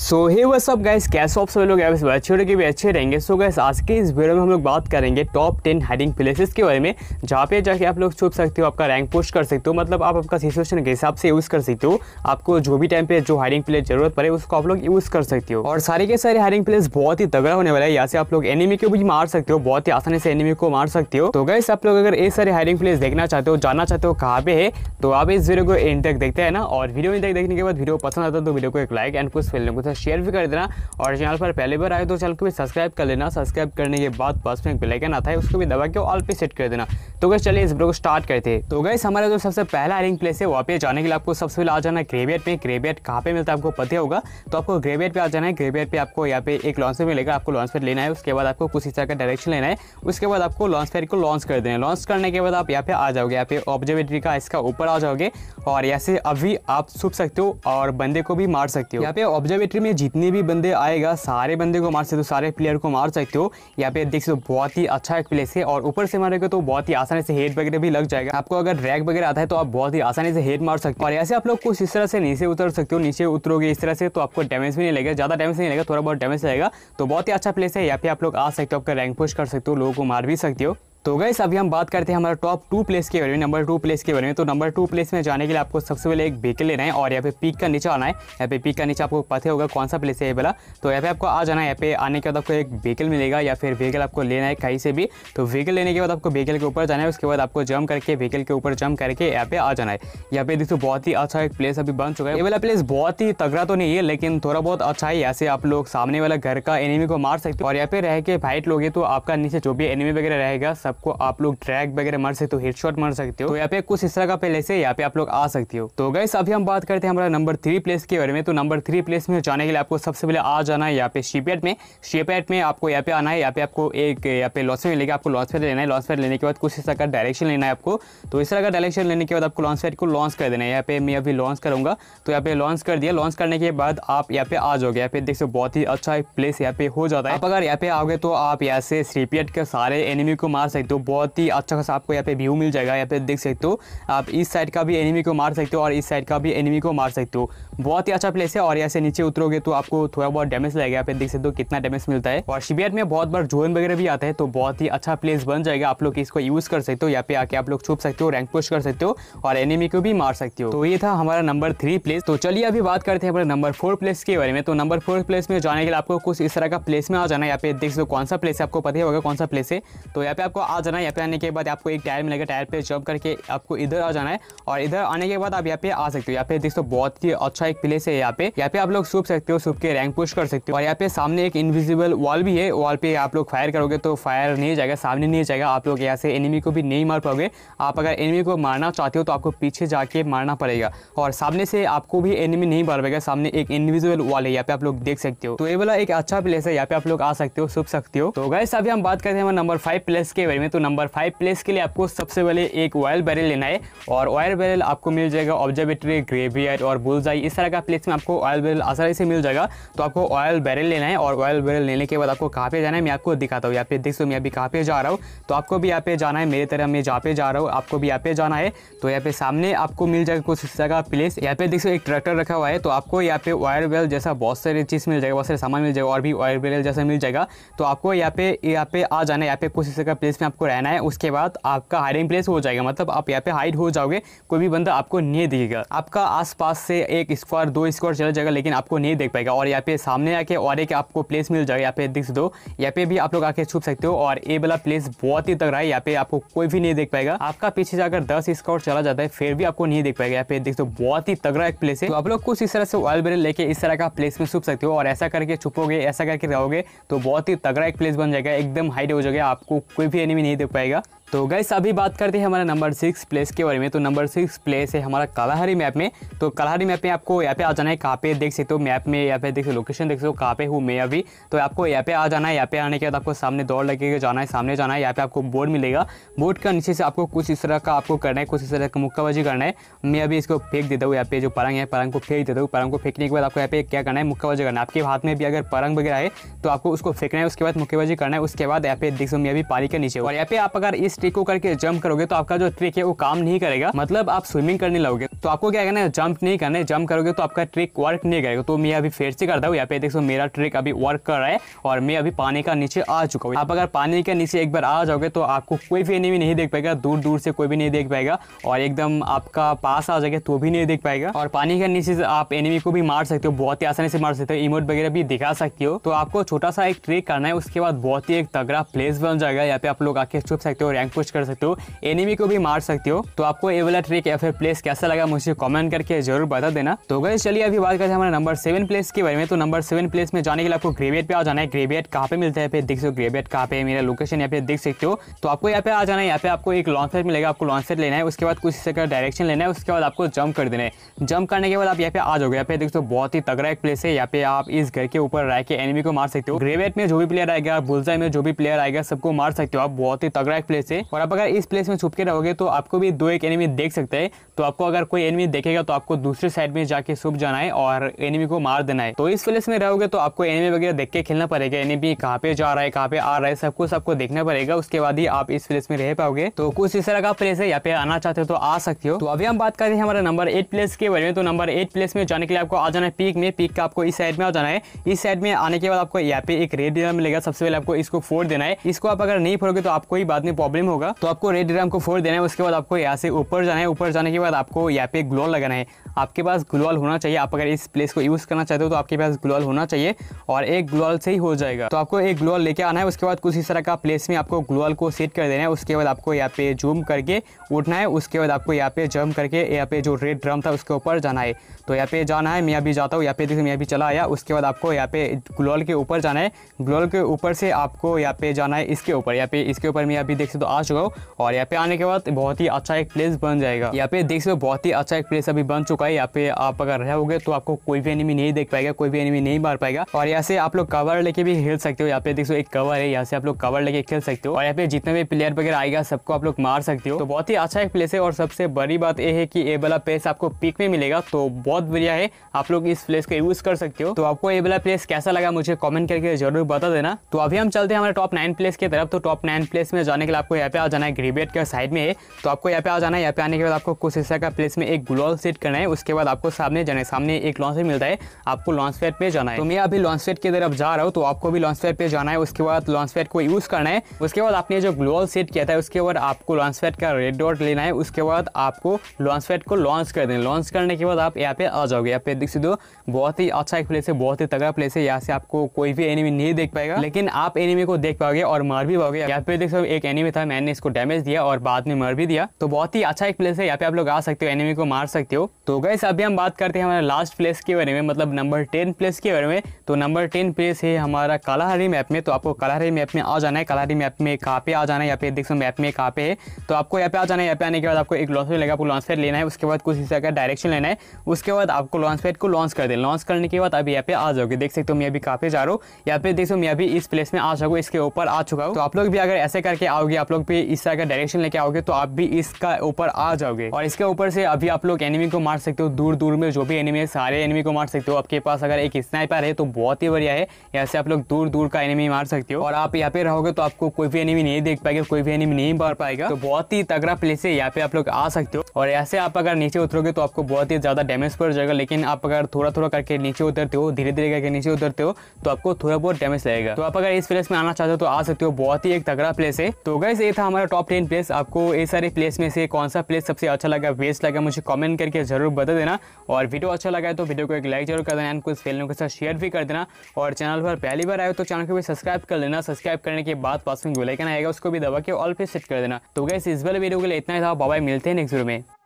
सो हे वो सब गैस कैसे आप सभी लोग अच्छे होने भी अच्छे रहेंगे सो so गैस आज के इस वीडियो में हम लोग बात करेंगे टॉप टेन हाइडिंग प्लेसेस के बारे में जहाँ पे जाके आप लोग छुप सकते हो आपका रैंक पोस्ट कर सकते हो मतलब आप आपका सिचुएशन के हिसाब से यूज़ कर सकते हो आपको जो भी टाइम पे जो हाइडिंग प्लेस जरूरत पड़े उसको आप लोग यूज़ कर सकते हो और सारे के सारे हाइडिंग प्लेस बहुत ही तगड़ा होने वाला है यहाँ से आप लोग एनिमी को भी मार सकते हो बहुत ही आसानी से एनिमी को मार सकते हो तो गैस आप लोग अगर ये सारे हाइडिंग प्लेस देखना चाहते हो जाना चाहते हो कहाँ पे है तो आप इस वीडियो को एंड तक देखते हैं ना और वीडियो इन तक देखने के बाद वीडियो पसंद आता है तो वीडियो को एक लाइक एंड कुछ फिल्म साथ शेयर भी कर देना और चैनल पर पहले बार आए तो चैनल को भी सब्सक्राइब कर लेना सब्सक्राइब करने के बाद पास में एक बेलाइकन आता है उसको भी दबा के ऑल पे सेट कर देना तो गैस चलिए इस ब्रो को स्टार्ट करते हैं तो गैस हमारा जो सबसे पहला हायरिंग प्लेस है वहाँ पे जाने के लिए आपको सबसे पहले आ जाना है ग्रेवियट में ग्रेवियट कहाँ पे मिलता है आपको पता होगा तो आपको ग्रेवियट पे आ जाना है ग्रेवियट पे आपको यहाँ पे एक लॉन्च मिलेगा आपको लॉन्च पैड लेना है उसके बाद आपको कुछ हिस्सा का डायरेक्शन लेना है उसके बाद आपको लॉन्च पैड को लॉन्च कर देना है लॉन्च करने के बाद आप यहाँ पे आ जाओगे यहाँ पे ऑब्जर्वेटरी का इसका ऊपर आ जाओगे और यहाँ से अभी आप छुप सकते हो और बंदे को भी मार सकते हो यहाँ पे ऑब्जर्वेटरी एंट्री में जितने भी बंदे आएगा सारे बंदे को मार सकते हो सारे प्लेयर को मार सकते हो यहाँ पे देख सकते हो बहुत ही अच्छा एक प्लेस है और ऊपर से मारेगा तो बहुत ही आसानी से हेड वगैरह भी लग जाएगा आपको अगर रैक वगैरह आता है तो आप बहुत ही आसानी से हेड मार सकते हो और ऐसे आप लोग कुछ इस तरह से नीचे उतर सकते हो नीचे उतरोगे इस तरह से तो आपको डैमेज भी नहीं लगेगा ज़्यादा डैमेज नहीं लगेगा थोड़ा बहुत डैमेज रहेगा तो बहुत ही अच्छा प्लेस है यहाँ पे आप लोग आ सकते हो आपका रैंक पुश कर सकते हो लोगों को मार भी सकते हो तो गैस अभी हम बात करते हैं हमारा टॉप टू प्लेस के बारे में नंबर टू प्लेस के बारे में तो नंबर टू प्लेस में जाने के लिए आपको सबसे पहले एक व्हीकल लेना है और यहाँ पे पीक का नीचे आना है यहाँ पे पीक का नीचे आपको पता होगा कौन सा प्लेस है ये वाला तो यहाँ पे आपको आ जाना है यहाँ पे आने के बाद आपको एक व्हीकल मिलेगा या फिर व्हीकल आपको लेना है कहीं से भी तो व्हीकल लेने के बाद आपको व्हीकल के ऊपर जाना है उसके बाद आपको जम करके व्हीकल के ऊपर जम करके यहाँ पे आ जाना है यहाँ पे देखो बहुत ही अच्छा एक प्लेस अभी बन चुका है ये वाला प्लेस बहुत ही तगड़ा तो नहीं है लेकिन थोड़ा बहुत अच्छा है यहाँ से आप लोग सामने वाला घर का एनिमी को मार सकते हो और यहाँ पे रह के फाइट लोगे तो आपका नीचे जो भी एनिमी वगैरह रहेगा सब आपको आप लोग ड्रैग वगैरह मार सकते हो हेड शॉट मार सकते हो तो यहाँ पे कुछ इस तरह का प्लेस है यहाँ पे आप लोग आ सकते हो तो गैस अभी हम बात करते हैं हमारा नंबर थ्री प्लेस के बारे में तो नंबर थ्री प्लेस में जाने के लिए आपको सबसे पहले आ जाना है यहाँ पे शिपयार्ड में शिपयार्ड में आपको यहाँ पे आना है यहाँ पे आपको एक यहाँ पे लॉन्च मिलेगा आपको लॉन्च पैड लेना है लॉन्च पैड लेने के बाद कुछ इस तरह का डायरेक्शन लेना है आपको तो इस तरह का डायरेक्शन लेने के बाद आपको लॉन्च पैड को लॉन्च कर देना है यहाँ पे मैं अभी लॉन्च करूँगा तो यहाँ पे लॉन्च कर दिया लॉन्च करने के बाद आप यहाँ पे आ जाओगे यहाँ पे देख सकते बहुत ही अच्छा प्लेस यहाँ पे हो जाता है आप अगर यहाँ पे आओगे तो आप यहाँ से सीपीएट के सारे एनिमी को मार सकते सकते हो बहुत ही अच्छा खासा आपको यहाँ पे व्यू मिल जाएगा यहाँ पे देख सकते हो आप इस साइड का भी एनिमी को मार सकते हो और इस साइड का भी एनिमी को मार सकते हो बहुत ही अच्छा प्लेस है और यहाँ से नीचे उतरोगे तो आपको थोड़ा बहुत डैमेज लगेगा यहाँ पे देख सकते हो कितना डैमेज मिलता है और शिबियर में बहुत बार जोन वगैरह भी आता है तो बहुत ही अच्छा प्लेस बन जाएगा आप लोग इसको यूज़ कर सकते हो यहाँ पे आके आप लोग छुप सकते हो रैंक पुश कर सकते हो और एनिमी को भी मार सकते हो तो ये था हमारा नंबर थ्री प्लेस तो चलिए अभी बात करते हैं नंबर फोर प्लेस के बारे में तो नंबर फोर प्लेस में जाने के लिए आपको कुछ इस तरह का प्लेस में आ जाना यहाँ पे देख सकते हो कौन सा प्लेस है आपको पता ही होगा कौन सा प्लेस है तो यहाँ पे आपको आ जाना है यहाँ पे आने के बाद आपको एक टायर मिलेगा टायर पे जंप करके आपको इधर आ जाना है और इधर आने के बाद आप यहाँ पे आ सकते हो यहाँ पे देख बहुत ही अच्छा एक प्लेस है यहाँ पे यहाँ पे आप लोग सूप सकते हो सूप के रैंक पुश कर सकते हो और यहाँ पे सामने एक इनविजिबल वॉल भी है वॉल पे आप लोग फायर करोगे तो फायर नहीं जाएगा सामने नहीं जाएगा आप लोग यहाँ से एनिमी को भी नहीं मार पाओगे आप अगर एनिमी को मारना चाहते हो तो आपको पीछे जाके मारना पड़ेगा और सामने से आपको भी एनिमी नहीं मार पाएगा सामने एक इनविजिबल वॉल है यहाँ पे आप लोग देख सकते हो तो ये वाला एक अच्छा प्लेस है यहाँ पे आप लोग आ सकते हो सूप सकते हो तो गैस अभी हम बात करते हैं नंबर फाइव प्लेस के करें में तो नंबर फाइव प्लेस के लिए आपको सबसे पहले एक ऑयल बैरल लेना है और ऑयल बैरल आपको मिल जाएगा ऑब्जर्वेटरी ग्रेवियर और बुलजाई इस तरह का प्लेस में आपको ऑयल बैरल आसानी से मिल जाएगा तो आपको ऑयल बैरल लेना है और ऑयल बैरल लेने के बाद आपको कहाँ पे जाना है मैं आपको दिखाता हूँ यहाँ पे देख सो मैं अभी कहाँ पे जा रहा हूँ तो आपको भी यहाँ पे जाना है मेरी तरह मैं जहाँ पे जा रहा हूँ आपको भी यहाँ पे जाना है तो यहाँ पे सामने आपको मिल जाएगा कुछ हिस्सा का प्लेस यहाँ पे देख सो एक ट्रैक्टर रखा हुआ है तो आपको यहाँ पे ऑयल बैरल जैसा बहुत सारी चीज़ मिल जाएगा बहुत सारे सामान मिल जाएगा और भी ऑयल बैरल जैसा मिल जाएगा तो आपको यहाँ पे यहाँ पे आ जाना है यहाँ पे कुछ हिस्से का प्लेस में आपको रहना है उसके बाद आपका हाइडिंग प्लेस हो जाएगा मतलब आप यहाँ पे हाइड हो जाओगे कोई भी बंदा आपको नहीं दिखेगा आपका आसपास से एक स्क्वायर दो स्क्वायर चला जाएगा लेकिन आपको नहीं देख पाएगा और यहाँ पे सामने आके और एक आपको प्लेस मिल जाएगा यहाँ पे दिख दो यहाँ पे भी आप लोग आके छुप सकते हो और ये वाला प्लेस बहुत ही तगड़ा है यहाँ पे आपको कोई भी नहीं देख पाएगा आपका पीछे जाकर दस स्क्वायर चला जाता है फिर भी आपको नहीं देख पाएगा यहाँ पे दिख दो बहुत ही तगड़ा एक प्लेस है तो आप लोग कुछ इस तरह से ऑयल बेरल लेके इस तरह का प्लेस में छुप सकते हो और ऐसा करके छुपोगे ऐसा करके रहोगे तो बहुत ही तगड़ा एक प्लेस बन जाएगा एकदम हाइड हो जाएगा आपको कोई भी भी में नहीं दे पाएगा तो गैस अभी बात करते हैं हमारा नंबर सिक्स प्लेस के बारे में तो नंबर सिक्स प्लेस है हमारा कालाहारी मैप में तो कालाहारी मैप में आपको यहाँ पे आ जाना है कहाँ पे देख सकते हो मैप में यहाँ पे देख सकते लोकेशन देख सकते हो कहाँ पे हूँ मैं अभी तो आपको यहाँ पे आ जाना है यहाँ पे आने के बाद आपको सामने दौड़ लगेगा जाना है सामने जाना है यहाँ पे आपको बोर्ड मिलेगा बोर्ड का नीचे से आपको कुछ इस तरह का आपको करना है कुछ इस तरह का मुक्काबाजी करना है मैं अभी इसको फेंक देता हूँ यहाँ पे जो परंग है परंग को फेंक देता हूँ परंग को फेंकने के बाद आपको यहाँ पे क्या करना है मुक्काबाजी करना है आपके हाथ में भी अगर परंग वगैरह है तो आपको उसको फेंकना है उसके बाद मुक्केबाजी करना है उसके बाद यहाँ पे देख सो मैं अभी पानी के नीचे और यहाँ पे आप अगर इस ट्रिक को करके जंप करोगे तो आपका जो ट्रिक है वो काम नहीं करेगा मतलब आप स्विमिंग करने लगोगे तो आपको क्या करना है जंप नहीं करना है जंप करोगे तो आपका ट्रिक वर्क नहीं करेगा तो मैं अभी फिर से करता हूँ यहाँ पे देख सो मेरा ट्रिक अभी वर्क कर रहा है और मैं अभी पानी का नीचे आ चुका हूँ आप अगर पानी के नीचे एक बार आ जाओगे तो आपको कोई भी एनिमी नहीं देख पाएगा दूर दूर से कोई भी नहीं देख पाएगा और एकदम आपका पास आ जाएगा तो भी नहीं देख पाएगा और पानी के नीचे आप एनिमी को भी मार सकते हो बहुत ही आसानी से मार सकते हो इमोट वगैरह भी दिखा सकते हो तो आपको छोटा सा एक ट्रिक करना है उसके बाद बहुत ही एक तगड़ा प्लेस बन जाएगा यहाँ पे आप लोग आके छुप सकते हो रैंक पुस्ट कर सकते हो एनिमी को भी मार सकते हो तो आपको ये वाला ट्रिक या फिर प्लेस कैसा लगा मुझे कमेंट करके जरूर बता देना तो गए चलिए अभी बात करते हैं हमारे नंबर सेवन प्लेस के बारे में तो नंबर सेवन प्लेस में जाने के लिए आपको ग्रेवियट पे आ जाना है ग्रेवियट कहाँ पे मिलता है पे देख सकते हो ग्रेवियड कहाँ पे मेरा लोकेशन यहाँ पे देख सकते हो तो आपको यहाँ पे आ जाना है यहाँ पे आपको एक लॉन्च सेट मिलेगा आपको लॉन्च सेट लेना है उसके बाद कुछ का डायरेक्शन लेना है उसके बाद आपको जंप कर देना है जंप करने के बाद आप यहाँ पे आ जाओगे यहाँ पे देख सो बहुत ही तगड़ा एक प्लेस है यहाँ पे आप इस घर के ऊपर रह के एनिमी को मार सकते हो ग्रेवियट में जो भी प्लेयर आएगा बुलजाई में जो भी प्लेयर आएगा सबको मार सकते हो आप बहुत ही तगड़ा एक प्लेस है और आप अगर इस प्लेस में छुपके रहोगे तो आपको भी दो एक एनिमी देख सकते हैं तो आपको अगर कोई कोई एनिमी देखेगा तो आपको दूसरे साइड में जाके सुप जाना है और एनिमी को मार देना है तो इस प्लेस में रहोगे तो आपको एनिमी वगैरह देख के खेलना पड़ेगा एनिमी कहाँ पे जा रहा है कहाँ पे आ रहा है सब कुछ आपको देखना पड़ेगा उसके बाद ही आप इस प्लेस में रह पाओगे तो कुछ इस तरह का प्लेस है यहाँ पे आना चाहते हो तो आ सकते हो तो अभी हम बात कर रहे हैं हमारे नंबर एट प्लेस के बारे में तो नंबर एट प्लेस में जाने के लिए आपको आ जाना है पीक में पीक का आपको इस साइड में आ जाना है इस साइड में आने के बाद आपको यहाँ पे एक रेड डिराम मिलेगा सबसे पहले आपको इसको फोड़ देना है इसको आप अगर नहीं फोड़ोगे तो आपको ही बाद में प्रॉब्लम होगा तो आपको रेड डिराम को फोड़ देना है उसके बाद आपको यहाँ से ऊपर जाना है ऊपर जाने के बाद आपको यहाँ पे ग्लोअल लगाना है आपके पास ग्लोअल होना चाहिए आप अगर इस प्लेस को यूज़ करना चाहते हो तो आपके पास ग्लोअल होना चाहिए और एक ग्लोअल से ही हो जाएगा तो आपको एक ग्लोअल लेके आना है उसके बाद कुछ इस तरह का प्लेस में आपको ग्लोअल को सेट कर देना है उसके बाद आपको यहाँ पे जूम करके उठना है उसके बाद आपको यहाँ पे जम करके यहाँ पे जो रेड ड्रम था उसके ऊपर जाना है तो यहाँ पे जाना है मैं अभी जाता हूँ यहाँ पे देखिए मैं अभी चला आया उसके बाद आपको यहाँ पे ग्लोअल के ऊपर जाना है ग्लोअल के ऊपर से आपको यहाँ पे जाना है इसके ऊपर यहाँ पे इसके ऊपर मैं अभी देख सकते हो आ चुका हूँ और यहाँ पे आने के बाद बहुत ही अच्छा एक प्लेस बन जाएगा यहाँ पे देख सकते हो बहुत ही अच्छा एक प्लेस अभी बन चुका है यहाँ पे आप अगर रहोगे तो आपको कोई भी एनिमी नहीं देख पाएगा कोई भी एनिमी नहीं मार पाएगा और यहाँ से आप लोग कवर लेके भी खेल सकते हो यहाँ पे देखो एक कवर है यहाँ से आप लोग कवर लेके खेल सकते हो और यहाँ पे जितने भी प्लेयर वगैरह आएगा सबको आप लोग मार सकते हो तो बहुत ही अच्छा एक प्लेस है और सबसे बड़ी बात यह है कि ये वाला प्लेस आपको पिक में मिलेगा तो बहुत बढ़िया है आप लोग इस प्लेस का यूज कर सकते हो तो आपको ये वाला प्लेस कैसा लगा मुझे कॉमेंट करके जरूर बता देना तो अभी हम चलते हैं हमारे टॉप नाइन प्लेस की तरफ तो टॉप नाइन प्लेस में जाने के लिए आपको यहाँ पे आ जाना है ग्रीबेट के साइड में है तो आपको यहाँ पे आ जाना है यहाँ पे आने के बाद आपको कुछ हिस्सा का प्लेस में में एक ग्लोल सेट करना है उसके बाद आपको सामने जाना है सामने एक लॉन्च पैड मिलता है आपको लॉन्च पैड पे जाना है तो मैं अभी लॉन्च पैड की तरफ जा रहा हूँ तो आपको भी लॉन्च पैड पे जाना है उसके बाद लॉन्च पैड को यूज़ करना है उसके बाद आपने जो ग्लोल सेट किया था उसके बाद आपको लॉन्च पैड का रेड डॉट लेना है उसके बाद आपको लॉन्च पैड को लॉन्च कर देना लॉन्च करने के बाद आप यहाँ पे आ जाओगे यहाँ पे देख सकते बहुत ही अच्छा एक प्लेस है बहुत ही तगड़ा प्लेस है यहाँ से आपको कोई भी एनिमी नहीं देख पाएगा लेकिन आप एनिमी को देख पाओगे और मार भी पाओगे यहाँ पे देख सकते एक एनिमी था मैंने इसको डैमेज दिया और बाद में मर भी दिया तो बहुत ही अच्छा एक प्लेस है यहाँ पे आप लोग आ सकते हो एनिमी एनिमी को मार सकते हो तो गैस अभी हम बात करते हैं हमारे लास्ट प्लेस के बारे में मतलब नंबर टेन प्लेस के बारे में तो नंबर टेन प्लेस है हमारा कालाहारी मैप में तो आपको कालाहारी मैप में आ जाना है कालाहारी मैप में कहाँ पे आ जाना है यहाँ पे देख सो मैप में कहाँ पे है तो आपको यहाँ पे आ जाना है यहाँ पे आने के बाद आपको एक लॉन्च पैड लेगा आपको लॉन्च लेना है उसके बाद कुछ हिस्सा का डायरेक्शन लेना है उसके बाद आपको लॉन्च को लॉन्च कर दे लॉन्च करने के बाद अभी यहाँ पे आ जाओगे देख सकते हो मैं अभी काफी जा रहा हूँ यहाँ पे देख सो मैं अभी इस प्लेस में आ जाऊँ इसके ऊपर आ चुका हूँ तो आप लोग भी अगर ऐसे करके आओगे आप लोग भी इस तरह का डायरेक्शन लेके आओगे तो आप भी इसका ऊपर आ जाओगे और इसके ऊपर से अभी भी आप लोग एनिमी को मार सकते हो दूर दूर में जो भी एनिमी है सारे एनिमी को मार सकते हो आपके पास अगर एक स्नाइपर है तो बहुत ही बढ़िया है यहाँ से आप लोग दूर दूर का एनिमी मार सकते हो और आप यहाँ पे रहोगे तो आपको कोई भी एनिमी नहीं देख पाएगा कोई भी एनिमी नहीं मार पाएगा तो बहुत ही तगड़ा प्लेस है यहाँ पे आप लोग आ सकते हो और ऐसे आप अगर नीचे उतरोगे तो आपको बहुत ही ज़्यादा डैमेज पड़ जाएगा लेकिन आप अगर थोड़ा थोड़ा करके नीचे उतरते हो धीरे धीरे करके नीचे उतरते हो तो आपको थोड़ा बहुत डैमेज लगेगा तो आप अगर इस प्लेस में आना चाहते हो तो आ सकते हो बहुत ही एक तगड़ा प्लेस है तो गैस ये था हमारा टॉप टेन प्लेस आपको ये सारे प्लेस में से कौन सा प्लेस सबसे अच्छा लगा बेस्ट लगा मुझे मुझे कमेंट करके ज़रूर बता देना और वीडियो अच्छा लगा है तो वीडियो को एक लाइक जरूर कर देना एंड कुछ फैलनों के साथ शेयर भी कर देना और चैनल पर पहली बार आए तो चैनल को भी सब्सक्राइब कर लेना सब्सक्राइब करने के बाद पास में जो आएगा उसको भी दबा के ऑल पे सेट कर देना तो गैस इस वाले वीडियो के लिए इतना ही था बाबा मिलते हैं नेक्स्ट वीडियो में